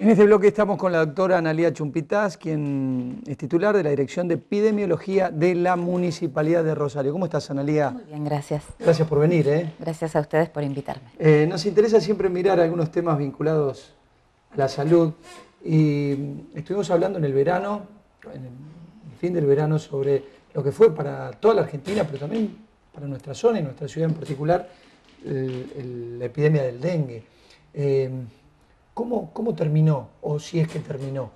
En este bloque estamos con la doctora Analía Chumpitaz, quien es titular de la Dirección de Epidemiología de la Municipalidad de Rosario. ¿Cómo estás, Analía? Muy bien, gracias. Gracias por venir. ¿eh? Gracias a ustedes por invitarme. Eh, nos interesa siempre mirar algunos temas vinculados a la salud y estuvimos hablando en el verano, en el fin del verano, sobre lo que fue para toda la Argentina, pero también para nuestra zona y nuestra ciudad en particular, la epidemia del dengue. Eh, ¿Cómo, terminó o si es que terminó?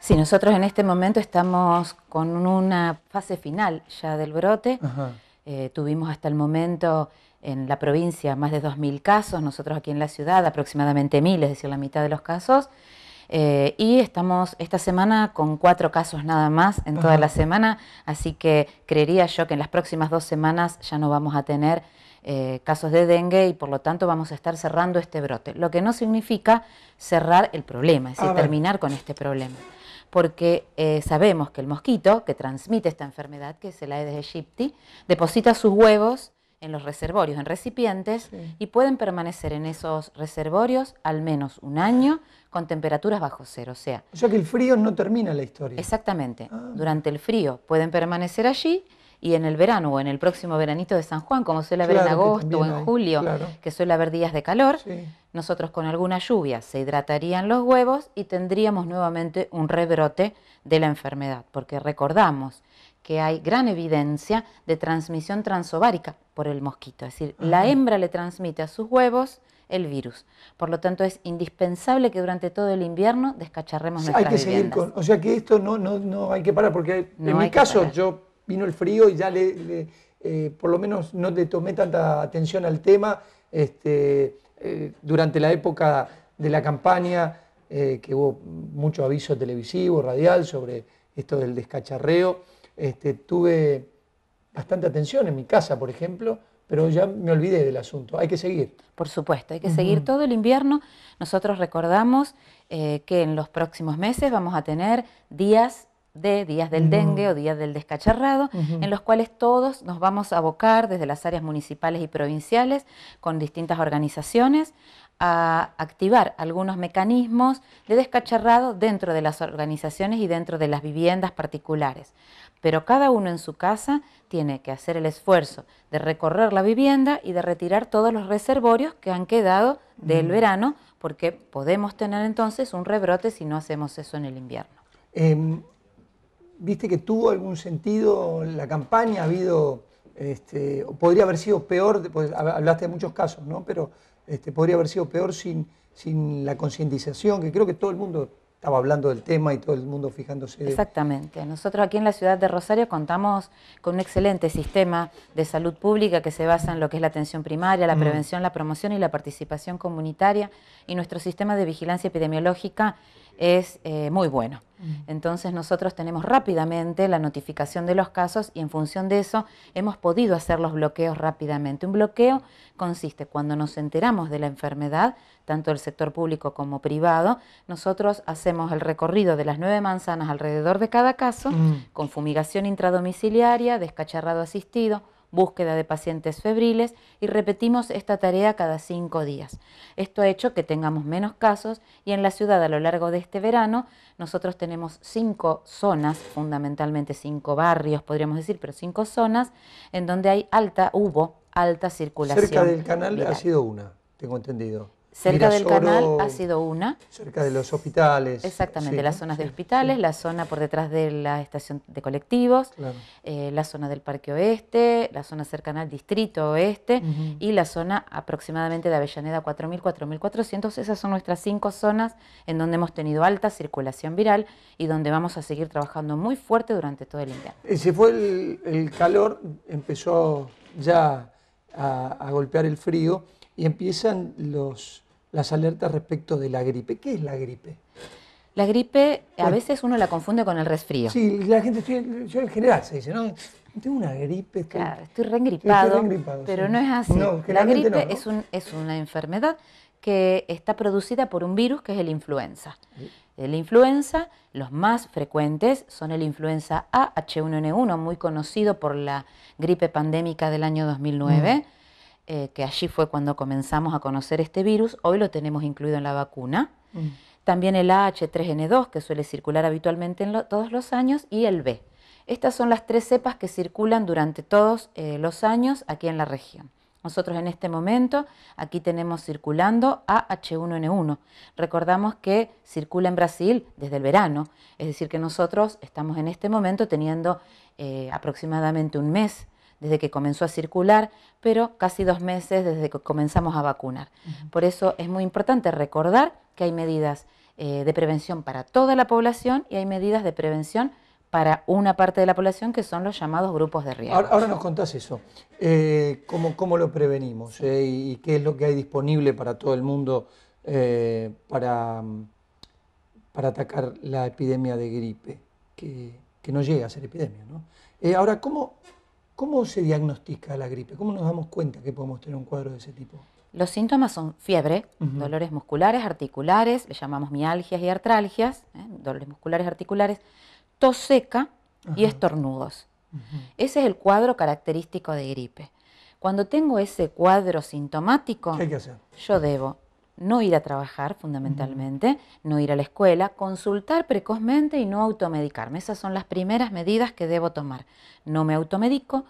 Sí, nosotros en este momento estamos con una fase final ya del brote. Eh, tuvimos hasta el momento en la provincia más de 2.000 casos, nosotros aquí en la ciudad aproximadamente 1.000, es decir, la mitad de los casos. Eh, y estamos esta semana con cuatro casos nada más en toda la semana, así que creería yo que en las próximas dos semanas ya no vamos a tener eh, casos de dengue y por lo tanto vamos a estar cerrando este brote. Lo que no significa cerrar el problema, es decir, terminar con este problema. Porque eh, sabemos que el mosquito que transmite esta enfermedad, que es el Aedes aegypti, deposita sus huevos en los reservorios, en recipientes, y pueden permanecer en esos reservorios al menos un año con temperaturas bajo cero. O sea, o que el frío no termina la historia. Exactamente. Ah. Durante el frío pueden permanecer allí y en el verano o en el próximo veranito de San Juan, como suele haber en agosto o en julio, que suele haber días de calor, nosotros con alguna lluvia se hidratarían los huevos y tendríamos nuevamente un rebrote de la enfermedad, porque recordamos que hay gran evidencia de transmisión transovárica por el mosquito, es decir, la hembra le transmite a sus huevos el virus. Por lo tanto, es indispensable que durante todo el invierno descacharremos o sea, hay que Seguir con, o sea que esto no, no, no hay que parar, porque en mi caso yo vino el frío y ya le, eh, por lo menos no le tomé tanta atención al tema este, eh, durante la época de la campaña, eh, que hubo mucho aviso televisivo, radial sobre esto del descacharreo. Este, tuve bastante atención en mi casa, por ejemplo, pero ya me olvidé del asunto. Hay que seguir. Por supuesto, hay que seguir todo el invierno. Nosotros recordamos que en los próximos meses vamos a tener días de días del dengue o días del descacharrado, en los cuales todos nos vamos a abocar desde las áreas municipales y provinciales con distintas organizaciones a activar algunos mecanismos de descacharrado dentro de las organizaciones y dentro de las viviendas particulares. Pero cada uno en su casa tiene que hacer el esfuerzo de recorrer la vivienda y de retirar todos los reservorios que han quedado del verano, porque podemos tener entonces un rebrote si no hacemos eso en el invierno. Em, ¿Viste que tuvo algún sentido la campaña? ¿Ha habido, este, podría haber sido peor, pues, hablaste de muchos casos, ¿no? Pero este, podría haber sido peor sin, la concientización, que creo que todo el mundo estaba hablando del tema y todo el mundo fijándose. Exactamente. Nosotros aquí en la ciudad de Rosario contamos con un excelente sistema de salud pública que se basa en lo que es la atención primaria, la mm. prevención, la promoción y la participación comunitaria. Y nuestro sistema de vigilancia epidemiológica es eh, muy bueno. Entonces nosotros tenemos rápidamente la notificación de los casos y en función de eso hemos podido hacer los bloqueos rápidamente. Un bloqueo consiste cuando nos enteramos de la enfermedad, tanto el sector público como privado, nosotros hacemos el recorrido de las nueve manzanas alrededor de cada caso mm. con fumigación intradomiciliaria, descacharrado asistido, búsqueda de pacientes febriles y repetimos esta tarea cada cinco días. Esto ha hecho que tengamos menos casos y en la ciudad a lo largo de este verano nosotros tenemos cinco zonas, fundamentalmente cinco barrios podríamos decir, pero cinco zonas en donde hay alta, hubo alta circulación. Cerca del canal ha sido una, tengo entendido. Cerca del canal ha sido una. Cerca de los hospitales. Exactamente, las zonas de hospitales, la zona por detrás de la estación de colectivos, eh, la zona del Parque Oeste, la zona cercana al Distrito Oeste y la zona aproximadamente de Avellaneda 4.000, 4.400. Esas son nuestras cinco zonas en donde hemos tenido alta circulación viral y donde vamos a seguir trabajando muy fuerte durante todo el invierno. Eh, se fue el, calor, empezó ya a golpear el frío y empiezan los, las alertas respecto de la gripe. ¿Qué es la gripe? La gripe a veces uno la confunde con el resfrío. Sí, la gente, yo en general se dice, no, tengo una gripe. claro, estoy reengripado, pero no es así. la gripe Es, un, es una enfermedad que está producida por un virus que es el influenza. La El influenza, los más frecuentes son el influenza A H1N1, muy conocido por la gripe pandémica del año 2009. Eh, que allí fue cuando comenzamos a conocer este virus, hoy lo tenemos incluido en la vacuna. Mm. También el AH3N2, que suele circular habitualmente todos los años, y el B. Estas son las tres cepas que circulan durante todos eh, los años aquí en la región. Nosotros en este momento aquí tenemos circulando AH1N1. Recordamos que circula en Brasil desde el verano, es decir, que nosotros estamos en este momento teniendo eh, aproximadamente un mes desde que comenzó a circular, pero casi dos meses desde que comenzamos a vacunar. Por eso es muy importante recordar que hay medidas eh, de prevención para toda la población y hay medidas de prevención para una parte de la población que son los llamados grupos de riesgo. Ahora, nos contás eso, eh, cómo, lo prevenimos eh, y qué es lo que hay disponible para todo el mundo para, para atacar la epidemia de gripe, que, no llega a ser epidemia. ¿no? ahora, ¿cómo, ¿Cómo se diagnostica la gripe? ¿Cómo nos damos cuenta que podemos tener un cuadro de ese tipo? Los síntomas son fiebre, dolores musculares, articulares, le llamamos mialgias y artralgias, ¿eh? dolores musculares, articulares, tos seca y estornudos. Ese es el cuadro característico de gripe. Cuando tengo ese cuadro sintomático, ¿Qué hay que hacer? yo debo no ir a trabajar fundamentalmente, no ir a la escuela, consultar precozmente y no automedicarme. Esas son las primeras medidas que debo tomar. No me automedico,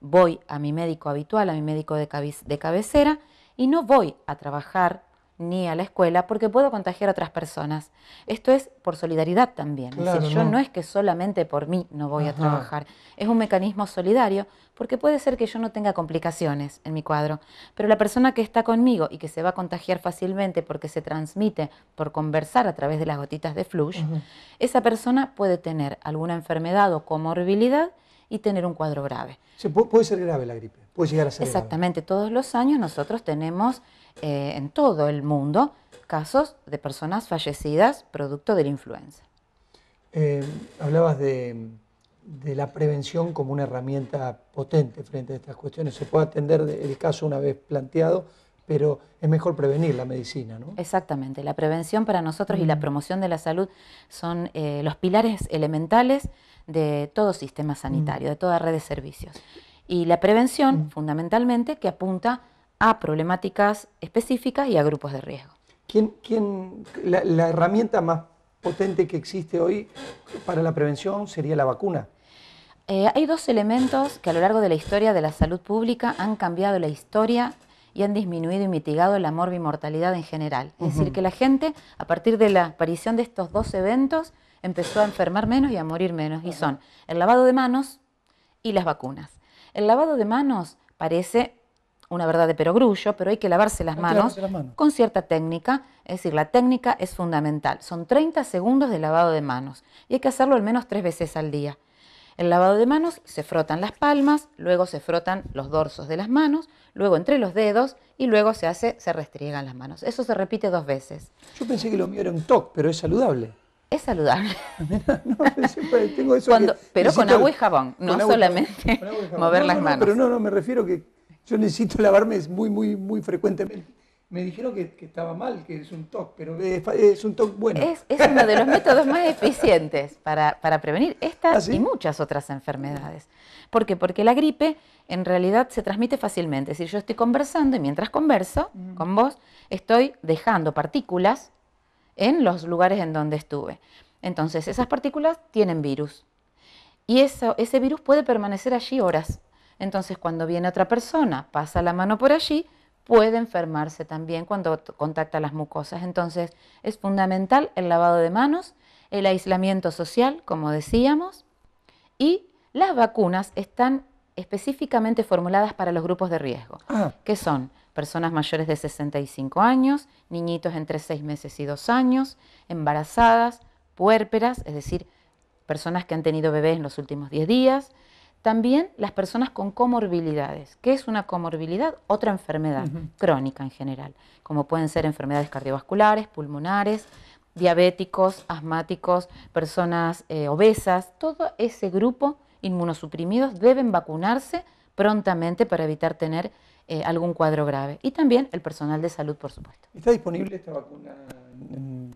voy a mi médico habitual, a mi médico de, de cabecera y no voy a trabajar ni a la escuela porque puedo contagiar a otras personas. Esto es por solidaridad también. es yo no. es que solamente por mí no voy a trabajar. Es un mecanismo solidario porque puede ser que yo no tenga complicaciones en mi cuadro, pero la persona que está conmigo y que se va a contagiar fácilmente porque se transmite por conversar a través de las gotitas de flush, esa persona puede tener alguna enfermedad o comorbilidad y tener un cuadro grave. Sí, puede ser grave la gripe llegar Exactamente, todos los años nosotros tenemos eh, en todo el mundo casos de personas fallecidas producto de la influenza. Eh, hablabas de, la prevención como una herramienta potente frente a estas cuestiones. Se puede atender el caso una vez planteado, pero es mejor prevenir la medicina, ¿no? Exactamente. La prevención para nosotros y la mm. promoción de la salud son eh, los pilares elementales de todo sistema sanitario, mm. de toda red de servicios y la prevención, mm. fundamentalmente, que apunta a problemáticas específicas y a grupos de riesgo. ¿Quién, la, herramienta más potente que existe hoy para la prevención sería la vacuna? Eh, hay dos elementos que a lo largo de la historia de la salud pública han cambiado la historia y han disminuido y mitigado la morbimortalidad en general. Es decir, que la gente, a partir de la aparición de estos dos eventos, empezó a enfermar menos y a morir menos. Y son el lavado de manos y las vacunas. El lavado de manos parece una verdad de perogrullo, pero hay que lavarse las, manos, con cierta técnica. Es decir, la técnica es fundamental. Son 30 segundos de lavado de manos y hay que hacerlo al menos tres veces al día. El lavado de manos se frotan las palmas, luego se frotan los dorsos de las manos, luego entre los dedos y luego se hace, se restriegan las manos. Eso se repite dos veces. Yo pensé que lo mío era un toque, pero es saludable. Es saludable. pero con agua y jabón, no solamente mover las manos. pero no, no, me refiero que yo necesito lavarme muy, muy, muy frecuentemente. Me dijeron que, estaba mal, que es un toque, pero es, un toque bueno. Es, uno de los métodos más eficientes para, prevenir estas ¿Ah, y muchas otras enfermedades. ¿Por qué? Porque la gripe en realidad se transmite fácilmente. Es decir, yo estoy conversando y mientras converso con vos, estoy dejando partículas en los lugares en donde estuve. Entonces, esas partículas tienen virus. Y eso, ese virus puede permanecer allí horas. Entonces, cuando viene otra persona, pasa la mano por allí, puede enfermarse también cuando contacta las mucosas. Entonces, es fundamental el lavado de manos, el aislamiento social, como decíamos, y las vacunas están específicamente formuladas para los grupos de riesgo, ah. que son personas mayores de 65 años, niñitos entre 6 meses y 2 años, embarazadas, puérperas, es decir, personas que han tenido bebés en los últimos 10 días, también las personas con comorbilidades. ¿Qué es una comorbilidad? Otra enfermedad crónica en general, como pueden ser enfermedades cardiovasculares, pulmonares, diabéticos, asmáticos, personas eh, obesas, todo ese grupo inmunosuprimidos deben vacunarse prontamente para evitar tener eh, algún cuadro grave. Y también el personal de salud, por supuesto. ¿Está disponible esta vacuna en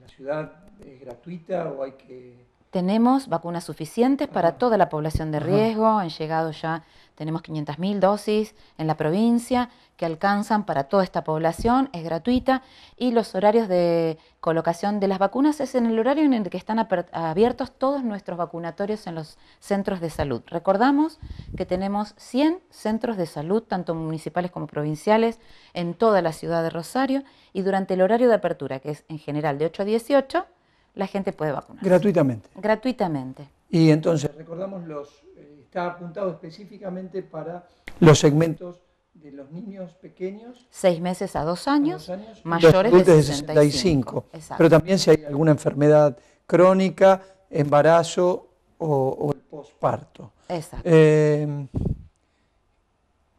la ciudad? ¿Es gratuita o hay que tenemos vacunas suficientes para toda la población de riesgo, han llegado ya, tenemos 500.000 dosis en la provincia que alcanzan para toda esta población, es gratuita y los horarios de colocación de las vacunas es en el horario en el que están abiertos todos nuestros vacunatorios en los centros de salud. Recordamos que tenemos 100 centros de salud, tanto municipales como provinciales, en toda la ciudad de Rosario y durante el horario de apertura, que es en general de 8 a 18, la gente puede vacunarse. Gratuitamente. Gratuitamente. Y entonces, recordamos, los, eh, está apuntado específicamente para los segmentos de los niños pequeños. Seis meses a dos años, mayores de 65. Pero también si hay alguna enfermedad crónica, embarazo o, el posparto. Exacto. Em,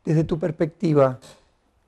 desde tu perspectiva,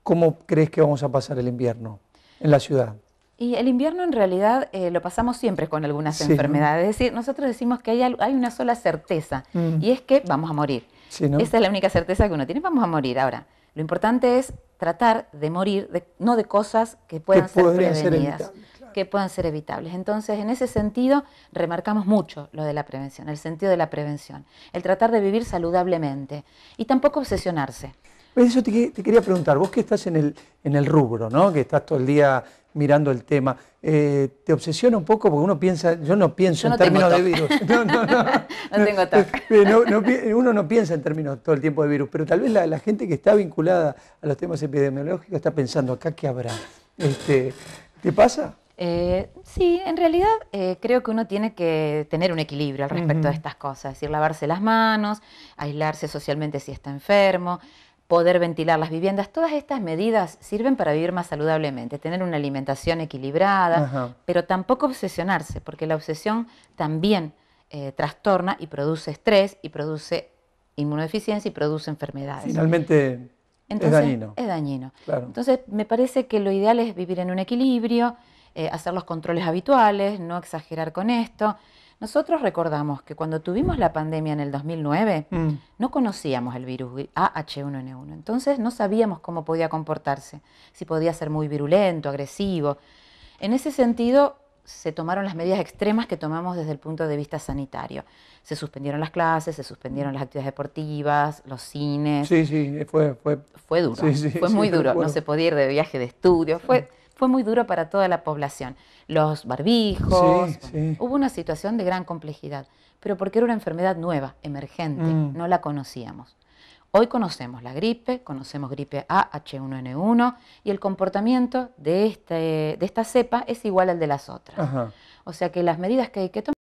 ¿cómo crees que vamos a pasar el invierno en la ciudad? Y el invierno en realidad eh, lo pasamos siempre con algunas enfermedades. Es decir, nosotros decimos que hay, una sola certeza mm. y es que vamos a morir. Esa es la única certeza que uno tiene, vamos a morir. Ahora, lo importante es tratar de morir, no de cosas que puedan ser prevenidas, que puedan ser evitables. Entonces, en ese sentido, remarcamos mucho lo de la prevención, el sentido de la prevención, el tratar de vivir saludablemente y tampoco obsesionarse. Pues eso te, quería preguntar, vos que estás en el, rubro, ¿no? que estás todo el día mirando el tema, eh, ¿te obsesiona un poco? Porque uno piensa, yo no pienso en términos de virus. No, no, no. no tengo eh, eh, uno no piensa en términos todo el tiempo de virus, pero tal vez la, gente que está vinculada a los temas epidemiológicos está pensando, acá qué habrá. Este, ¿Te pasa? sí, en realidad creo que uno tiene que tener un equilibrio al respecto de estas cosas, es decir, lavarse las manos, aislarse socialmente si está enfermo, poder ventilar las viviendas. Todas estas medidas sirven para vivir más saludablemente, tener una alimentación equilibrada, pero tampoco obsesionarse, porque la obsesión también eh, trastorna y produce estrés y produce inmunodeficiencia y produce enfermedades. Finalmente es dañino. Es dañino. Entonces me parece que lo ideal es vivir en un equilibrio, eh, hacer los controles habituales, no exagerar con esto. Nosotros recordamos que cuando tuvimos la pandemia en el 2009, mm. no conocíamos el virus AH1N1, entonces no sabíamos cómo podía comportarse, si podía ser muy virulento, agresivo. En ese sentido, se tomaron las medidas extremas que tomamos desde el punto de vista sanitario. Se suspendieron las clases, se suspendieron las actividades deportivas, los cines. Sí, sí, fue... Fue, fue duro, fue muy duro. No se podía ir de viaje de estudio, fue fue muy duro para toda la población. Los barbijos, hubo una situación de gran complejidad, pero porque era una enfermedad nueva, emergente, mm. no la conocíamos. Hoy conocemos la gripe, conocemos gripe A, H1N1, y el comportamiento de, este, de esta cepa es igual al de las otras. O sea que las medidas que hay que tomar